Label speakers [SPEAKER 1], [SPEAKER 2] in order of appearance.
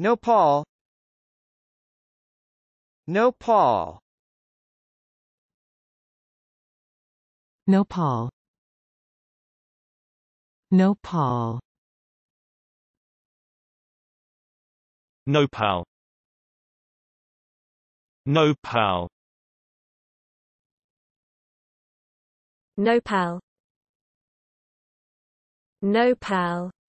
[SPEAKER 1] Nopal Nopal Nopal Nopal Nopal Nopal Nopal Nopal